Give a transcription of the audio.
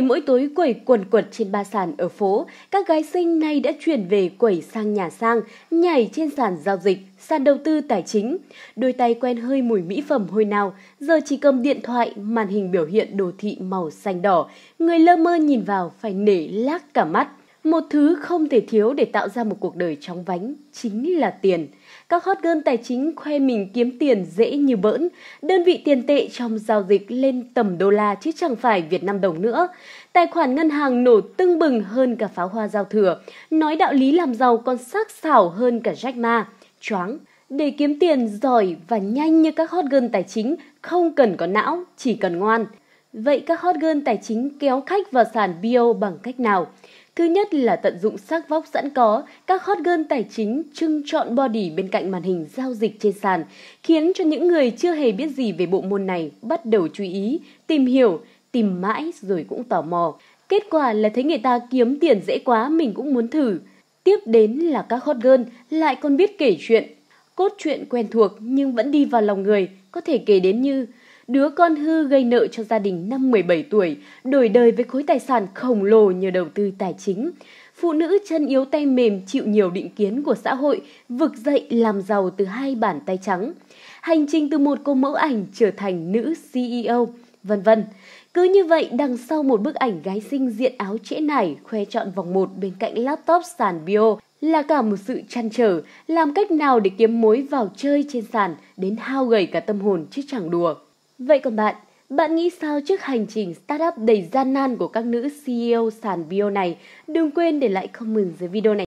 Mỗi tối quẩy quần quật trên ba sàn ở phố, các gái sinh nay đã chuyển về quẩy sang nhà sang, nhảy trên sàn giao dịch, sàn đầu tư tài chính. Đôi tay quen hơi mùi mỹ phẩm hồi nào, giờ chỉ cầm điện thoại, màn hình biểu hiện đồ thị màu xanh đỏ. Người lơ mơ nhìn vào phải nể lác cả mắt. Một thứ không thể thiếu để tạo ra một cuộc đời chóng vánh chính là tiền. Các hot girl tài chính khoe mình kiếm tiền dễ như bỡn, đơn vị tiền tệ trong giao dịch lên tầm đô la chứ chẳng phải Việt Nam đồng nữa. Tài khoản ngân hàng nổ tưng bừng hơn cả pháo hoa giao thừa, nói đạo lý làm giàu còn sắc sảo hơn cả Jack Ma. Choáng, để kiếm tiền giỏi và nhanh như các hot girl tài chính, không cần có não, chỉ cần ngoan. Vậy các hot girl tài chính kéo khách vào sàn bio bằng cách nào? Thứ nhất là tận dụng sắc vóc sẵn có, các hot girl tài chính trưng chọn body bên cạnh màn hình giao dịch trên sàn, khiến cho những người chưa hề biết gì về bộ môn này bắt đầu chú ý, tìm hiểu, tìm mãi rồi cũng tò mò. Kết quả là thấy người ta kiếm tiền dễ quá mình cũng muốn thử. Tiếp đến là các hot girl lại còn biết kể chuyện. Cốt truyện quen thuộc nhưng vẫn đi vào lòng người, có thể kể đến như Đứa con hư gây nợ cho gia đình năm 17 tuổi, đổi đời với khối tài sản khổng lồ nhờ đầu tư tài chính. Phụ nữ chân yếu tay mềm chịu nhiều định kiến của xã hội, vực dậy làm giàu từ hai bàn tay trắng. Hành trình từ một cô mẫu ảnh trở thành nữ CEO, vân vân. Cứ như vậy, đằng sau một bức ảnh gái xinh diện áo trễ nải, khoe trọn vòng một bên cạnh laptop sàn bio là cả một sự chăn trở, làm cách nào để kiếm mối vào chơi trên sàn đến hao gầy cả tâm hồn chứ chẳng đùa. Vậy còn bạn, bạn nghĩ sao trước hành trình startup đầy gian nan của các nữ CEO sàn bio này? Đừng quên để lại comment dưới video này.